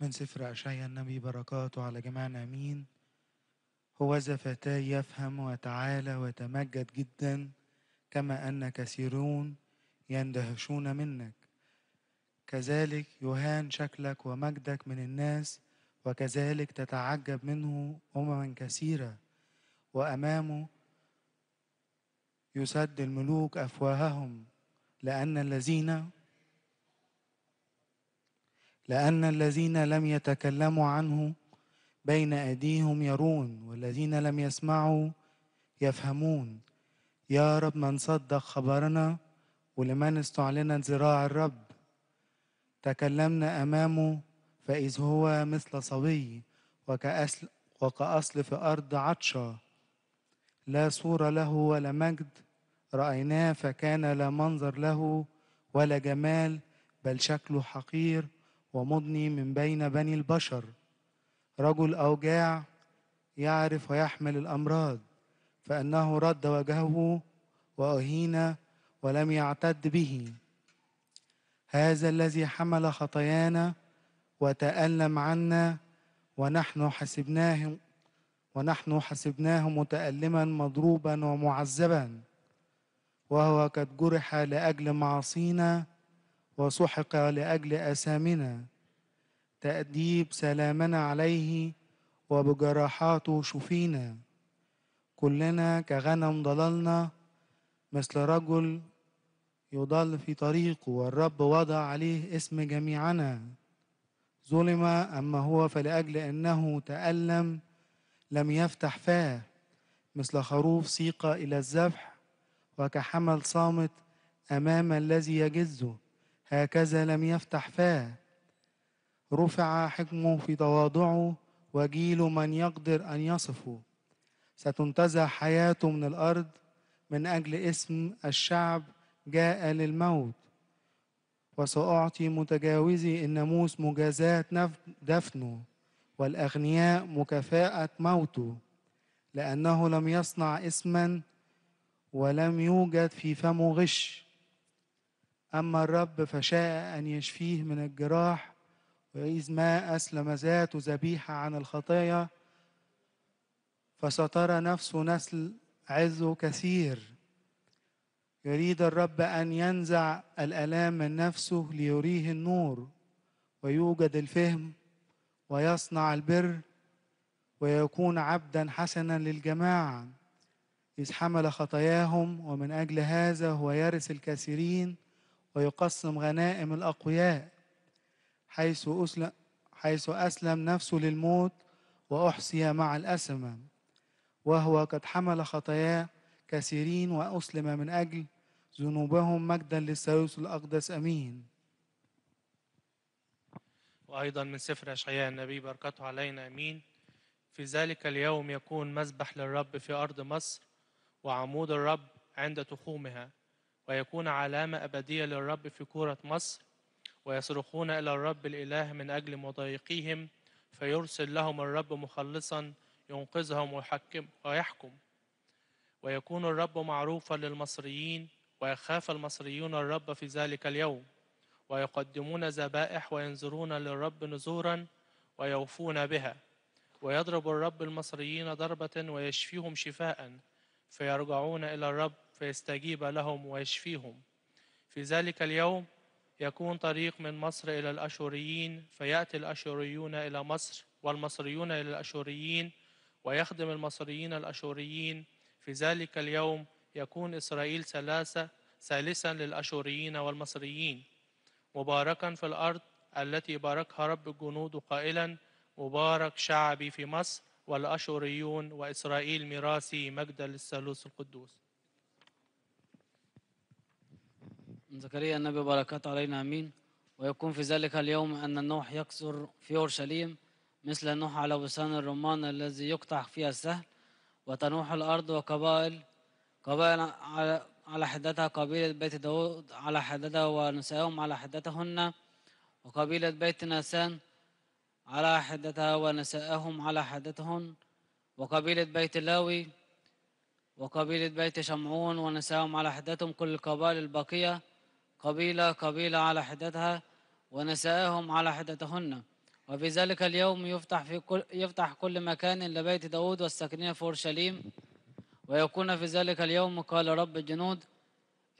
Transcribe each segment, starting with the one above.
من سفر أشعيا النبي بركاته على جميعنا أمين هو فتاه يفهم وتعالى وتمجد جدا كما أن كثيرون يندهشون منك كذلك يهان شكلك ومجدك من الناس وكذلك تتعجب منه امم كثيرة وأمامه يسد الملوك أفواههم لأن الذين لأن الذين لم يتكلموا عنه بين أيديهم يرون والذين لم يسمعوا يفهمون يا رب من صدق خبرنا ولمن استعلنت ذراع الرب تكلمنا أمامه فإذ هو مثل صبي وكأسل, وكأصل في أرض عطشة لا صورة له ولا مجد رأيناه فكان لا منظر له ولا جمال بل شكله حقير ومضني من بين بني البشر رجل أوجاع يعرف ويحمل الأمراض فأنه رد وجهه وأهين ولم يعتد به هذا الذي حمل خطايانا وتألم عنا ونحن حسبناه ونحن حسبناه متألما مضروبا ومعذبا وهو قد جرح لأجل معاصينا وسحق لأجل اثامنا تأديب سلامنا عليه وبجراحاته شفينا كلنا كغنم ضللنا مثل رجل يضل في طريقه والرب وضع عليه اسم جميعنا ظلم أما هو فلأجل أنه تألم لم يفتح فاه مثل خروف سيقى إلى الذبح وكحمل صامت أمام الذي يجزه هكذا لم يفتح فاه رفع حجمه في تواضعه وجيل من يقدر أن يصفه ستنتزع حياته من الأرض من أجل اسم الشعب جاء للموت وسأعطي متجاوزي الناموس مجازاة دفنه والأغنياء مكافأة موته لأنه لم يصنع اسما ولم يوجد في فمه غش أما الرب فشاء أن يشفيه من الجراح وإذ ما أسلم ذات ذبيحة عن الخطايا فسترى نفسه نسل عز كثير يريد الرب أن ينزع الألام من نفسه ليريه النور ويوجد الفهم ويصنع البر ويكون عبدا حسنا للجماعة إذ حمل خطاياهم ومن أجل هذا هو يرث الكثيرين ويقسم غنائم الأقوياء حيث أسلم حيث أسلم نفسه للموت وأحصي مع الأسمة وهو قد حمل خطاياه كثيرين وأسلم من أجل ذنوبهم مجدا للثالوث الأقدس أمين وأيضا من سفر أشعياء النبي بركته علينا أمين في ذلك اليوم يكون مذبح للرب في أرض مصر وعمود الرب عند تخومها ويكون علامة أبدية للرب في كورة مصر ويصرخون إلى الرب الإله من أجل مضايقيهم فيرسل لهم الرب مخلصا ينقذهم ويحكم, ويحكم ويكون الرب معروفا للمصريين ويخاف المصريون الرب في ذلك اليوم ويقدمون ذبائح وينذرون للرب نذورا ويوفون بها ويضرب الرب المصريين ضربة ويشفيهم شفاء فيرجعون إلى الرب فيستجيب لهم ويشفيهم في ذلك اليوم يكون طريق من مصر إلى الأشوريين فيأتي الأشوريون إلى مصر والمصريون إلى الأشوريين ويخدم المصريين الأشوريين في ذلك اليوم يكون إسرائيل ثلاثة ثالثا للأشوريين والمصريين مباركا في الأرض التي باركها رب الجنود قائلا مبارك شعبي في مصر والأشوريون وإسرائيل ميراثي مجدا للثالوث القدوس زكريا النبي بركات علينا امين ويكون في ذلك اليوم ان النوح يكثر في اورشليم مثل النوح على وسان الرمان الذي يقطع فيها السهل وتنوح الارض وقبائل قبائل على على حدتها قبيلة بيت داود على حدتها ونسائهم على حدتهن وقبيلة بيت ناسان على حدتها ونسائهم على حدتهن وقبيلة بيت لاوي وقبيلة بيت شمعون ونسائهم على حدتهم كل القبائل الباقية قبيلة قبيلة على حدتها ونسائهم على حدتهن وفي ذلك اليوم يفتح في كل يفتح كل مكان لبيت داود والساكنين في اورشليم ويكون في ذلك اليوم قال رب الجنود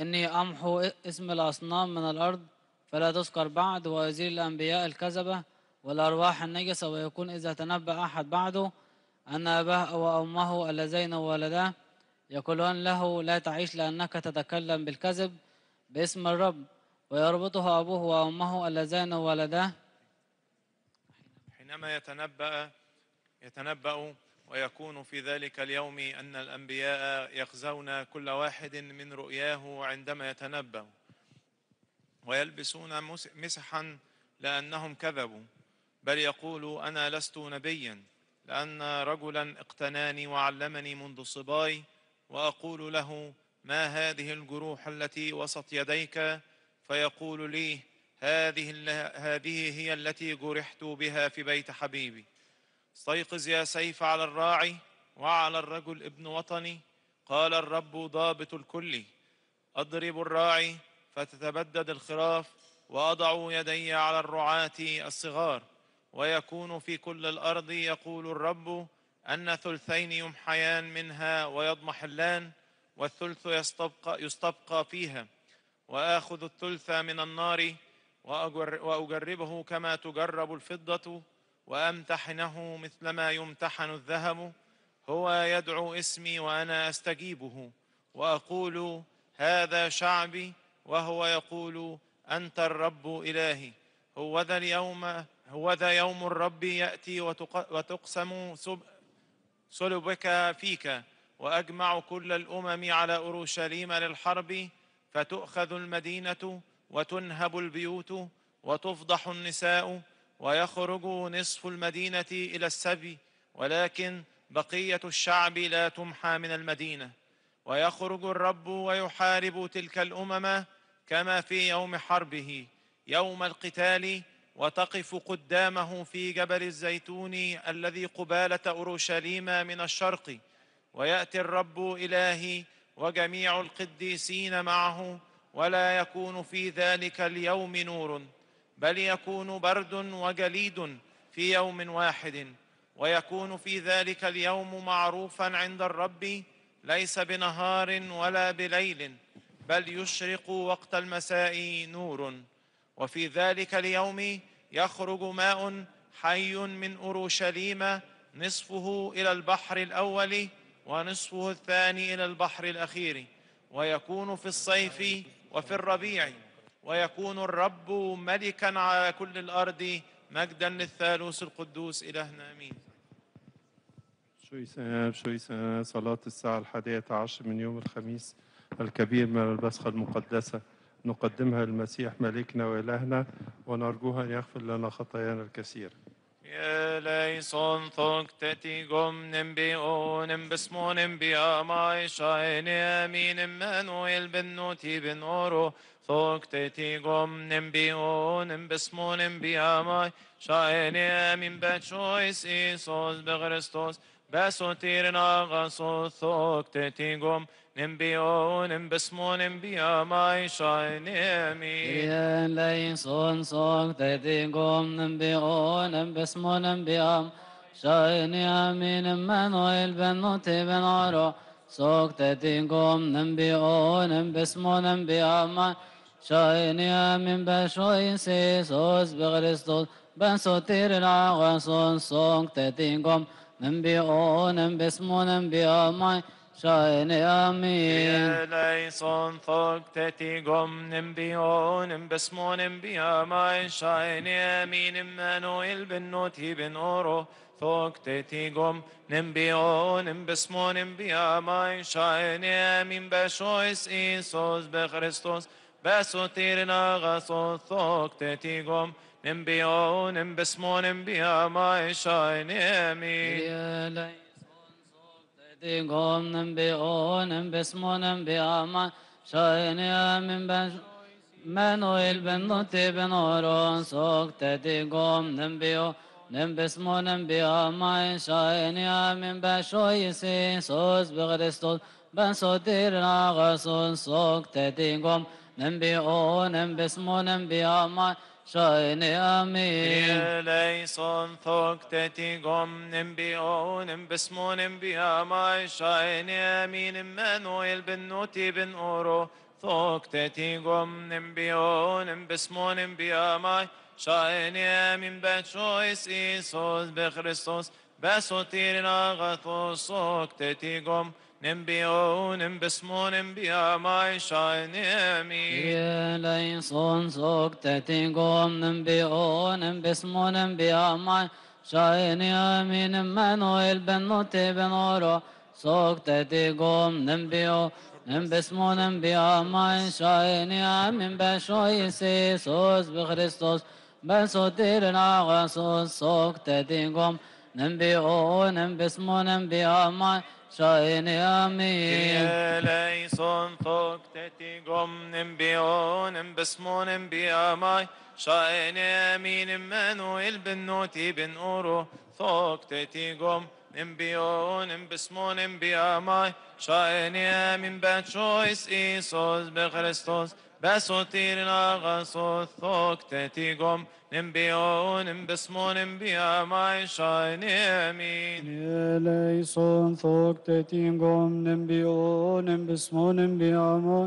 إني أمحو اسم الأصنام من الأرض فلا تذكر بعد ويزيل الأنبياء الكذبة والأرواح النجسة ويكون إذا تنبأ أحد بعده أن أباه وأمه اللذين ولداه يقولون له لا تعيش لأنك تتكلم بالكذب باسم الرب ويربطه أبوه وأمه اللذان ولداه حينما يتنبأ يتنبأ ويكون في ذلك اليوم أن الأنبياء يخزون كل واحد من رؤياه عندما يتنبأ ويلبسون مسحا لأنهم كذبوا بل يقول أنا لست نبيا لأن رجلا اقتناني وعلمني منذ صباي وأقول له ما هذه الجروح التي وسط يديك فيقول لي هذه هذه هي التي جرحت بها في بيت حبيبي استيقظ يا سيف على الراعي وعلى الرجل ابن وطني قال الرب ضابط الكل اضرب الراعي فتتبدد الخراف واضع يدي على الرعاه الصغار ويكون في كل الارض يقول الرب ان ثلثين يمحيان منها ويضمحلان والثلث يستبقى, يستبقى فيها وآخذ الثلث من النار وأجربه كما تجرب الفضة وأمتحنه مثلما يمتحن الذهب هو يدعو اسمي وأنا أستجيبه وأقول هذا شعبي وهو يقول أنت الرب إلهي هو ذا اليوم هو ذا يوم الرب يأتي وتقسم سلبك فيك واجمع كل الامم على اورشليم للحرب فتؤخذ المدينه وتنهب البيوت وتفضح النساء ويخرج نصف المدينه الى السبي ولكن بقيه الشعب لا تمحى من المدينه ويخرج الرب ويحارب تلك الامم كما في يوم حربه يوم القتال وتقف قدامه في جبل الزيتون الذي قباله اورشليم من الشرق وياتي الرب الهي وجميع القديسين معه ولا يكون في ذلك اليوم نور بل يكون برد وجليد في يوم واحد ويكون في ذلك اليوم معروفا عند الرب ليس بنهار ولا بليل بل يشرق وقت المساء نور وفي ذلك اليوم يخرج ماء حي من اورشليم نصفه الى البحر الاول ونصفه الثاني إلى البحر الأخير ويكون في الصيف وفي الربيع ويكون الرب ملكا على كل الأرض مجدا للثالوث القدوس إلهنا أمين شوي يساب شوي يساب صلاة الساعة الحادية عشر من يوم الخميس الكبير من البسخة المقدسة نقدمها للمسيح ملكنا وإلهنا ونرجوها أن يغفر لنا خطايانا الكثيره eleison thoktetigum nimbionem besmonem biamai shaine amin Emmanuel bennuti ben oro thoktetigum nimbionem besmonem biamai shaine amin bachois isos be Christos besotirna gasos thoktetigum nimbionem nimbion imbismon imbia mai shainemi yen lei son song te dingom nimbion imbismon imbiam shainemi nimmanoi benoti benaro sok te dingom nimbion imbismon imbiam mai shainemi beshoin se sos begristos ben sotir la son song te dingom nimbion imbismon imbiam mai amin. son teti Amen. Eleison folk tetigom nimbion imbesmon imbiamai shine amin Emmanuel ben noti bin oro teti gom folk tetigom nimbion imbesmon imbiamai shine amin beshois isos bechristos besotirna gasos folk tetigom nimbion imbesmon imbiamai shine amin. Tingomnem beonem besmonem beama şaynea min ben Menuil ben nuti ben oron sok tedi gomnem beo nem besmonem beama şaynea min ben şoyisi söz begristol ben sodir nagasun sok tedi gom nem beonem besmonem beama şaynea Shajni amin. son Eleison thukteti gom o nimbion imbismon imbiyamay. Shajni amin Menu il bin nuti bin oro. Thukteti gom o nimbion imbismon imbiyamay. Shajni amin bechois isos bechristos. Besotirina gathos thukteti gom nimbion. nembion embesmon embia mai shainemi ye lai son sok tatin gom nembion embesmon embia mai shainemi nemmanoel ben note ben oro sok tatin gom nembio nembesmon embia mai shainemi ben shoise sos bechristos ben sotir naga sos sok tatin gom nembion embesmon embia mai Saini amin. eleison toktetigom nimbionim besmonim biamai. Saini amin Emmanuel ben noti ben oro toktetigom nimbionim besmonim biamai. Saini amin ben chois isos be Christos. Besotirna gaso thok të ti gom Në mbion, në besmon, në mbia ma i shajnë amin Në lejson thok të ti gom Në mbion, në besmon, në mbia ma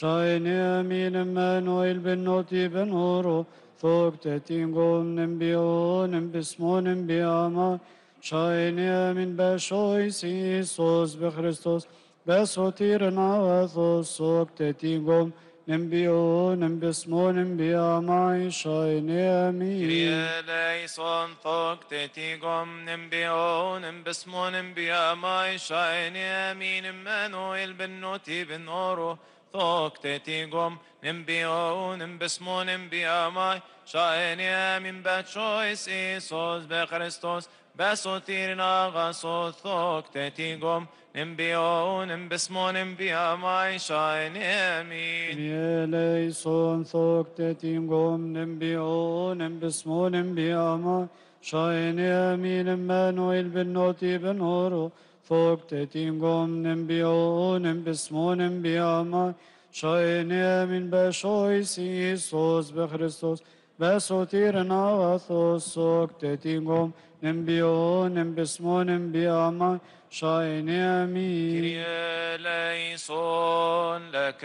شاين يمين مانويل بالنوت بنورو ثوب تهتين قوم ننبيو ننبسمو ننبياما شاين يمين بشوي سيسوس بخريستوس بسوتيرنا وثوس ثوب تهتين NBO, NBSMO, NBA, my shine, me. Kriele, son, tok, tetigom, NBO, NBSMO, NBA, my shine, me, Emmanuel, benoti, benoro, tok, tetigom, NBO, NBSMO, NBA, my shine, me, bat choice, isos, be Christos, بسوتيرنا غصو ثوك تتيقوم نمبيون نمبسمون نمبيا ماي شاين امين ميلي ليسون ثوك تتيقوم نمبيون نمبسمون نمبيا ماي شاين امين مانويل بالنوتي بنورو ثوك تتيقوم نمبيون نمبسمون نمبيا ماي شاين امين باشوي سي صوص بخريستوس بسوتيرنا غصو ثوك تتيغم نبيون بسمون بأما شاين أمين كريا ليسون لك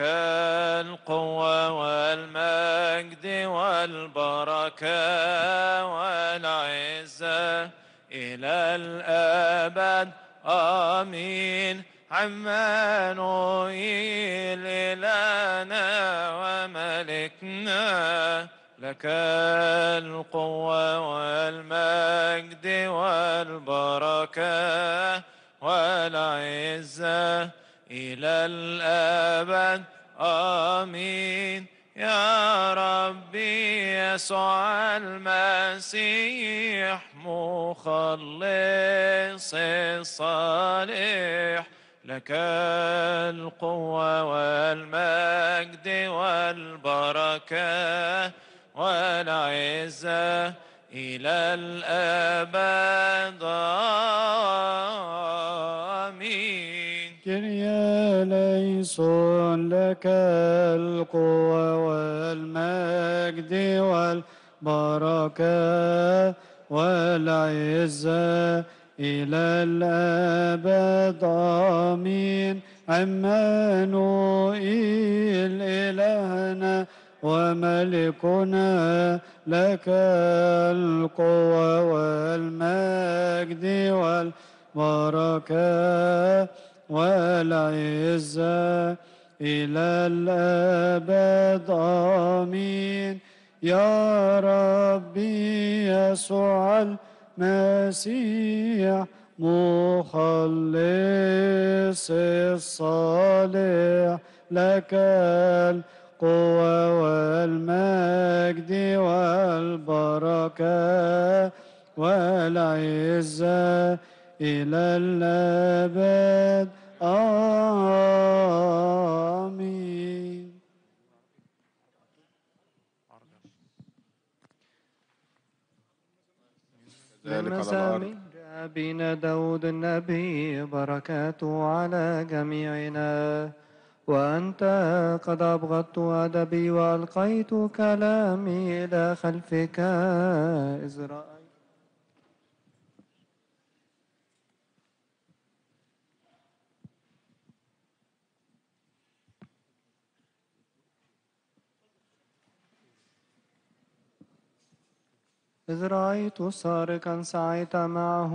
القوة والمجد والبركة والعزة إلى الأبد آمين عمانوئيل لنا وملكنا لك القوة والمجد والبركة والعزة إلى الأبد آمين يا ربي يسوع المسيح مخلص الصالح لك القوة والمجد والبركة والعزة إلى الأبد آمين كريا ليس لك القوة والمجد والبركة والعزة إلى الأبد آمين عمانوئيل إلهنا وملكنا لك القوة والمجد والبركة والعزة إلى الأبد آمين يا ربي يسوع المسيح مخلص الصالح لك القوة والمجد والبركة والعزة إلى الأبد آمين ذلك بنا داود النبي بركاته على جميعنا وأنت قد أبغضت أدبي وألقيت كلامي إلى خلفك إذ رأيت إذ رأيت سارقا سعيت معه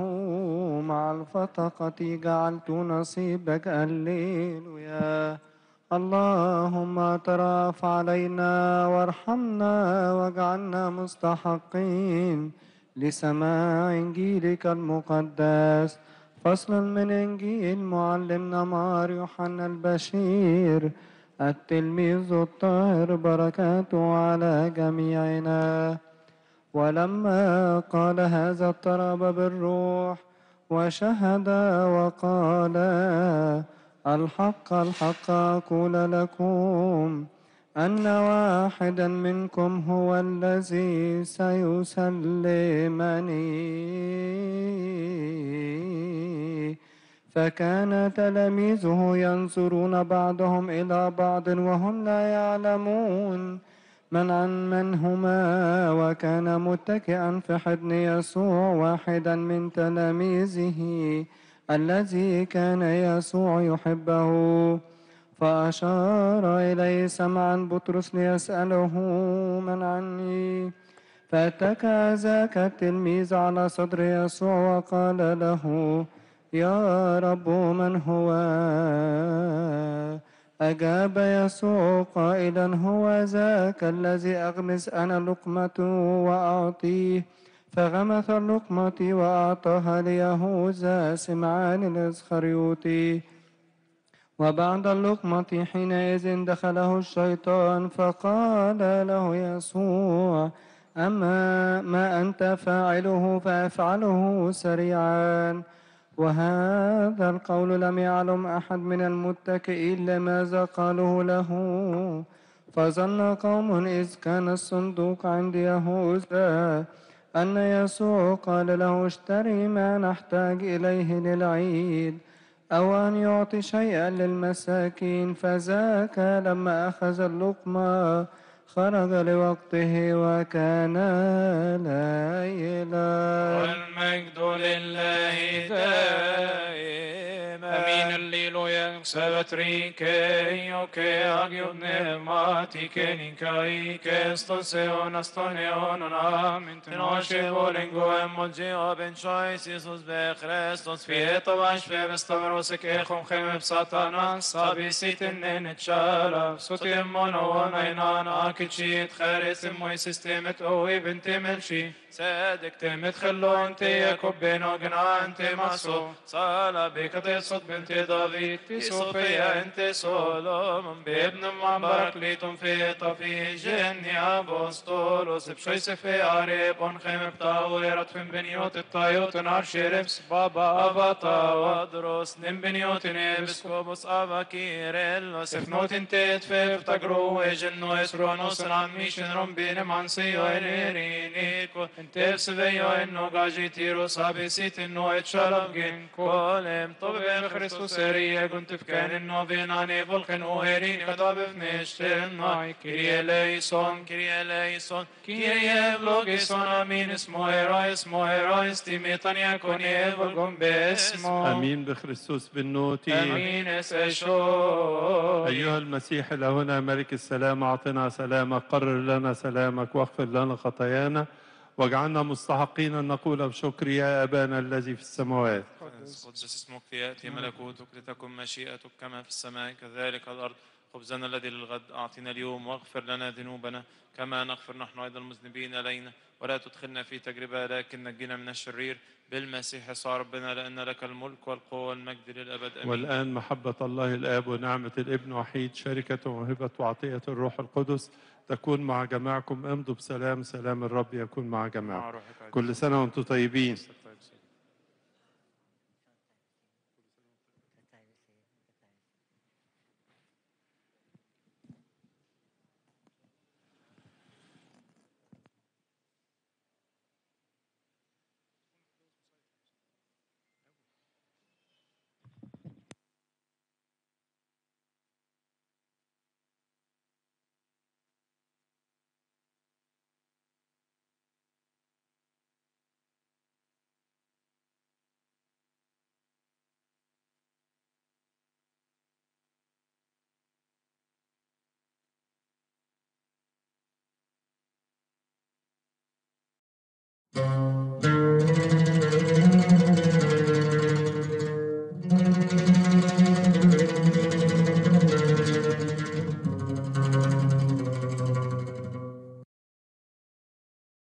مع الفتقة جعلت نصيبك الليل يا اللهم اعترف علينا وارحمنا واجعلنا مستحقين لسماع انجيلك المقدس فصل من انجيل معلمنا مار يوحنا البشير التلميذ الطاهر بركاته على جميعنا ولما قال هذا اضطرب بالروح وشهد وقال الحق الحق أقول لكم أن واحدا منكم هو الذي سيسلمني فكان تلاميذه ينظرون بعضهم إلى بعض وهم لا يعلمون من عن من هما وكان متكئا في حضن يسوع واحدا من تلاميذه الذي كان يسوع يحبه فأشار إليه سمعا بطرس ليسأله من عني فاتكى ذاك التلميذ على صدر يسوع وقال له يا رب من هو أجاب يسوع قائلا هو ذاك الذي أغمس أنا لقمته وأعطيه فغمث اللقمة وأعطاها ليهوذا سمعان الإسخريوطي وبعد اللقمة حينئذ دخله الشيطان فقال له يسوع أما ما أنت فاعله فافعله سريعا وهذا القول لم يعلم أحد من المتكئين لماذا قاله له فظن قوم إذ كان الصندوق عند يهوذا أن يسوع قال له اشتري ما نحتاج إليه للعيد أو أن يعطي شيئا للمساكين فذاك لما أخذ اللقمة خرج لوقته وكان ليلا والمجد لله دائم アミンリロヤサバトリケイオケアギオネマティケニカイケストセオナストネオナナミンテノシボリンゴエモジオベンチョイスイスウスベクレストスフィエトバシフェベストメロセケコンヘムプサタナサビシテネネチャラソテモノワナイナナキチイトヘレスモイシステメトイベンテメンシ صدق تمت خلو انت يا كبين وقنا انت ماسو صلى بك تصدق بنت دافيد صوفيا انت سولوم بابن عم بركليتم في طفي جني ابوستولوس بشيس في اريبون خيم بتاوي فين بنيوت الطايوت نار شربس بابا ابطا ودروس نم بنيوت نبس كوبس ابا كيريلوس افنوت انت تفيف تقرو جنو اسرونوس نعميش نرم بينم عن سيو انيرينيكو انت بسبيو انو غاجي تيروس ابي سيت انو اتشرب جنكو لم طبب Kristus Herre, guntifkenin og vinnan i volken og herin kadabefnishten, Kyrie eleison, Kyrie eleison, Kyrie vlogison, aminis moerais, moerais, timitania konie volgon besmo. أمين بخريستوس بالنوتي أمين أيها المسيح الهنا ملك السلام أعطنا سلامك قرر لنا سلامك واغفر لنا خطايانا واجعلنا مستحقين أن نقول بشكر يا أبانا الذي في السماوات خذ اسمك فياتي ملكوتك لتكن مشيئتك كما في السماء كذلك الأرض خبزنا الذي للغد أعطنا اليوم واغفر لنا ذنوبنا كما نغفر نحن أيضا المذنبين إلينا ولا تدخلنا في تجربة لكن نجينا من الشرير بالمسيح يسوع ربنا لأن لك الملك والقوة والمجد للأبد أمين والآن محبة الله الآب ونعمة الابن وحيد شركة وموهبة وعطية الروح القدس تكون مع جماعكم امضوا بسلام سلام الرب يكون مع جماعكم كل سنة وانتم طيبين